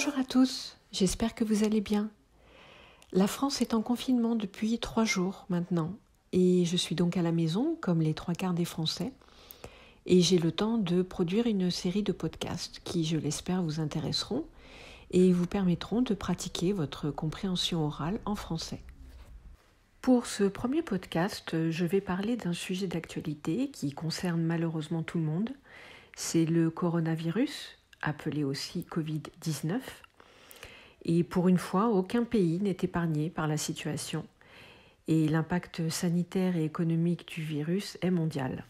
Bonjour à tous, j'espère que vous allez bien. La France est en confinement depuis trois jours maintenant et je suis donc à la maison comme les trois quarts des Français et j'ai le temps de produire une série de podcasts qui, je l'espère, vous intéresseront et vous permettront de pratiquer votre compréhension orale en français. Pour ce premier podcast, je vais parler d'un sujet d'actualité qui concerne malheureusement tout le monde. C'est le coronavirus appelé aussi Covid-19. Et pour une fois, aucun pays n'est épargné par la situation et l'impact sanitaire et économique du virus est mondial.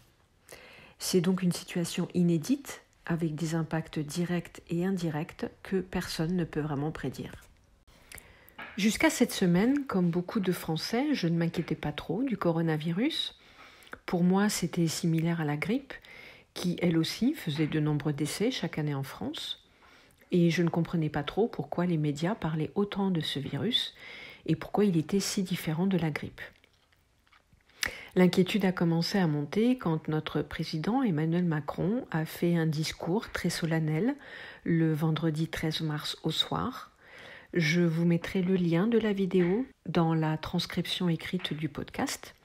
C'est donc une situation inédite avec des impacts directs et indirects que personne ne peut vraiment prédire. Jusqu'à cette semaine, comme beaucoup de Français, je ne m'inquiétais pas trop du coronavirus. Pour moi, c'était similaire à la grippe qui elle aussi faisait de nombreux décès chaque année en France. Et je ne comprenais pas trop pourquoi les médias parlaient autant de ce virus et pourquoi il était si différent de la grippe. L'inquiétude a commencé à monter quand notre président Emmanuel Macron a fait un discours très solennel le vendredi 13 mars au soir. Je vous mettrai le lien de la vidéo dans la transcription écrite du podcast.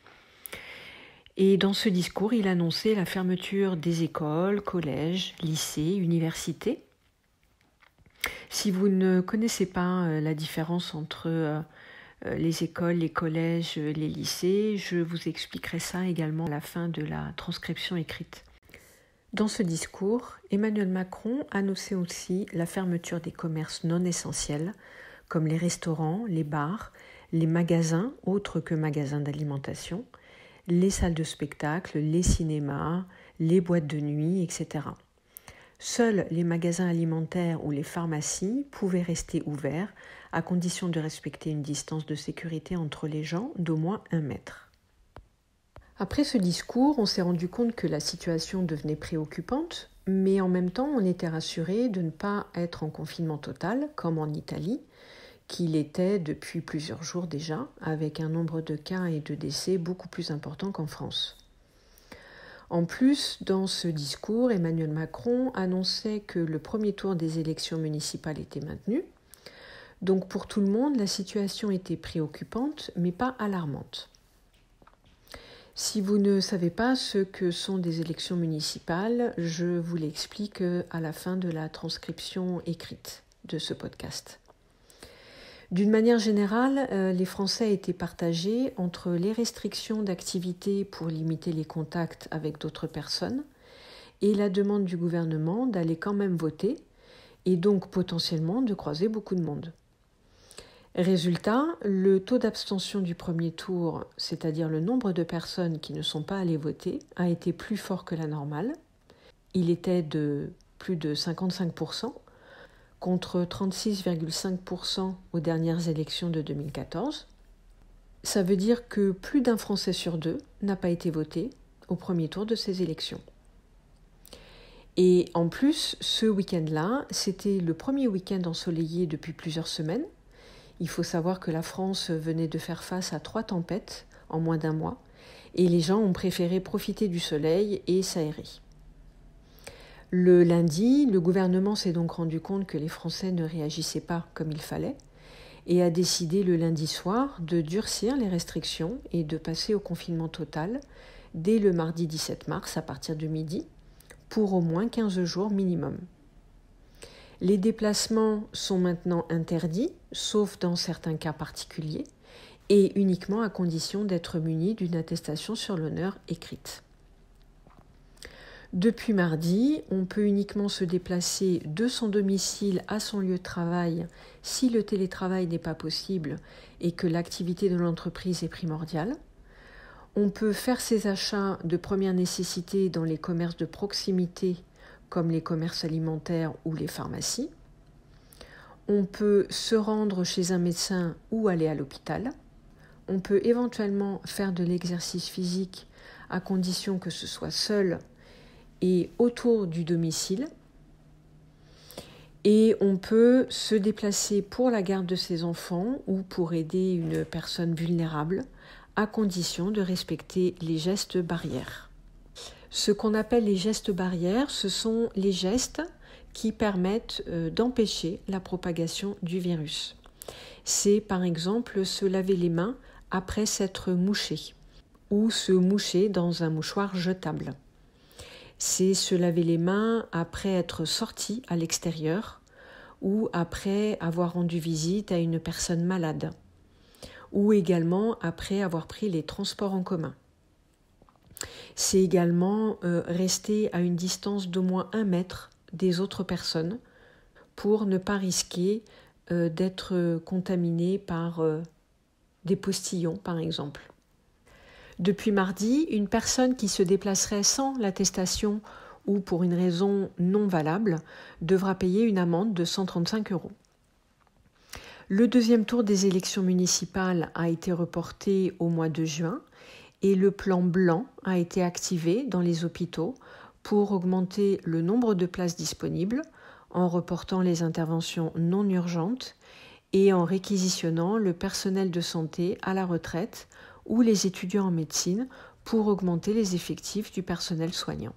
Et dans ce discours, il annonçait la fermeture des écoles, collèges, lycées, universités. Si vous ne connaissez pas euh, la différence entre euh, euh, les écoles, les collèges, les lycées, je vous expliquerai ça également à la fin de la transcription écrite. Dans ce discours, Emmanuel Macron annonçait aussi la fermeture des commerces non essentiels, comme les restaurants, les bars, les magasins, autres que magasins d'alimentation, les salles de spectacle, les cinémas, les boîtes de nuit, etc. Seuls les magasins alimentaires ou les pharmacies pouvaient rester ouverts à condition de respecter une distance de sécurité entre les gens d'au moins un mètre. Après ce discours, on s'est rendu compte que la situation devenait préoccupante, mais en même temps on était rassuré de ne pas être en confinement total comme en Italie, qu'il était depuis plusieurs jours déjà, avec un nombre de cas et de décès beaucoup plus important qu'en France. En plus, dans ce discours, Emmanuel Macron annonçait que le premier tour des élections municipales était maintenu. Donc pour tout le monde, la situation était préoccupante, mais pas alarmante. Si vous ne savez pas ce que sont des élections municipales, je vous l'explique à la fin de la transcription écrite de ce podcast. D'une manière générale, euh, les Français étaient partagés entre les restrictions d'activité pour limiter les contacts avec d'autres personnes et la demande du gouvernement d'aller quand même voter et donc potentiellement de croiser beaucoup de monde. Résultat, le taux d'abstention du premier tour, c'est-à-dire le nombre de personnes qui ne sont pas allées voter, a été plus fort que la normale. Il était de plus de 55% contre 36,5% aux dernières élections de 2014. Ça veut dire que plus d'un Français sur deux n'a pas été voté au premier tour de ces élections. Et en plus, ce week-end-là, c'était le premier week-end ensoleillé depuis plusieurs semaines. Il faut savoir que la France venait de faire face à trois tempêtes en moins d'un mois, et les gens ont préféré profiter du soleil et s'aérer. Le lundi, le gouvernement s'est donc rendu compte que les Français ne réagissaient pas comme il fallait et a décidé le lundi soir de durcir les restrictions et de passer au confinement total dès le mardi 17 mars à partir de midi pour au moins 15 jours minimum. Les déplacements sont maintenant interdits, sauf dans certains cas particuliers, et uniquement à condition d'être munis d'une attestation sur l'honneur écrite. Depuis mardi, on peut uniquement se déplacer de son domicile à son lieu de travail si le télétravail n'est pas possible et que l'activité de l'entreprise est primordiale. On peut faire ses achats de première nécessité dans les commerces de proximité comme les commerces alimentaires ou les pharmacies. On peut se rendre chez un médecin ou aller à l'hôpital. On peut éventuellement faire de l'exercice physique à condition que ce soit seul et autour du domicile. Et on peut se déplacer pour la garde de ses enfants ou pour aider une personne vulnérable, à condition de respecter les gestes barrières. Ce qu'on appelle les gestes barrières, ce sont les gestes qui permettent euh, d'empêcher la propagation du virus. C'est par exemple se laver les mains après s'être mouché ou se moucher dans un mouchoir jetable c'est se laver les mains après être sorti à l'extérieur ou après avoir rendu visite à une personne malade ou également après avoir pris les transports en commun. C'est également euh, rester à une distance d'au moins un mètre des autres personnes pour ne pas risquer euh, d'être contaminé par euh, des postillons, par exemple. Depuis mardi, une personne qui se déplacerait sans l'attestation ou pour une raison non valable devra payer une amende de 135 euros. Le deuxième tour des élections municipales a été reporté au mois de juin et le plan blanc a été activé dans les hôpitaux pour augmenter le nombre de places disponibles en reportant les interventions non urgentes et en réquisitionnant le personnel de santé à la retraite ou les étudiants en médecine pour augmenter les effectifs du personnel soignant.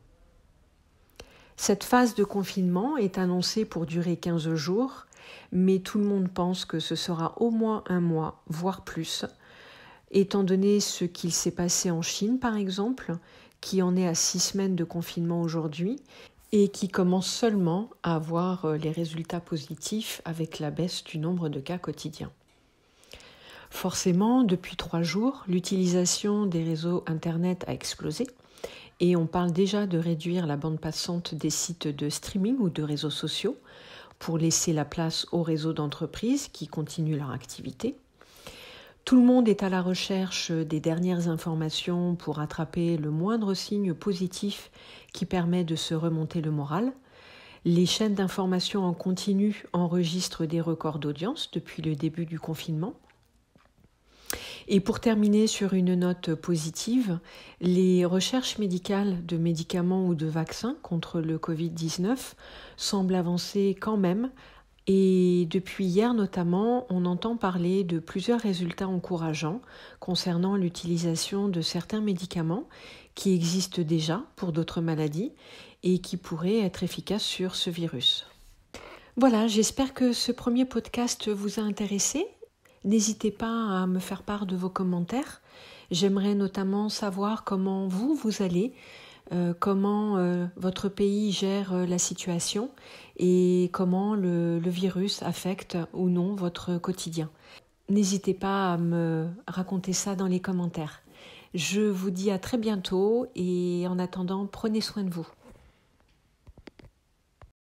Cette phase de confinement est annoncée pour durer 15 jours, mais tout le monde pense que ce sera au moins un mois, voire plus, étant donné ce qu'il s'est passé en Chine par exemple, qui en est à six semaines de confinement aujourd'hui et qui commence seulement à avoir euh, les résultats positifs avec la baisse du nombre de cas quotidiens. Forcément, depuis trois jours, l'utilisation des réseaux Internet a explosé et on parle déjà de réduire la bande passante des sites de streaming ou de réseaux sociaux pour laisser la place aux réseaux d'entreprises qui continuent leur activité. Tout le monde est à la recherche des dernières informations pour attraper le moindre signe positif qui permet de se remonter le moral. Les chaînes d'information en continu enregistrent des records d'audience depuis le début du confinement. Et pour terminer sur une note positive, les recherches médicales de médicaments ou de vaccins contre le Covid-19 semblent avancer quand même et depuis hier notamment, on entend parler de plusieurs résultats encourageants concernant l'utilisation de certains médicaments qui existent déjà pour d'autres maladies et qui pourraient être efficaces sur ce virus. Voilà, j'espère que ce premier podcast vous a intéressé N'hésitez pas à me faire part de vos commentaires. J'aimerais notamment savoir comment vous, vous allez, euh, comment euh, votre pays gère euh, la situation et comment le, virus affecte ou non votre quotidien. N'hésitez pas à me raconter ça dans les commentaires. Je vous dis à très bientôt et en attendant, prenez soin de vous.